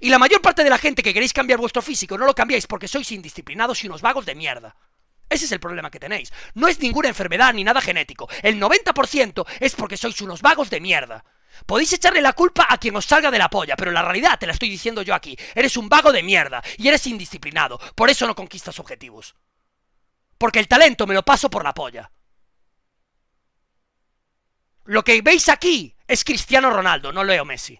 Y la mayor parte de la gente que queréis cambiar vuestro físico no lo cambiáis porque sois indisciplinados y unos vagos de mierda. Ese es el problema que tenéis. No es ninguna enfermedad ni nada genético. El 90% es porque sois unos vagos de mierda. Podéis echarle la culpa a quien os salga de la polla, pero la realidad te la estoy diciendo yo aquí. Eres un vago de mierda y eres indisciplinado. Por eso no conquistas objetivos. Porque el talento me lo paso por la polla. Lo que veis aquí es Cristiano Ronaldo, no Leo Messi.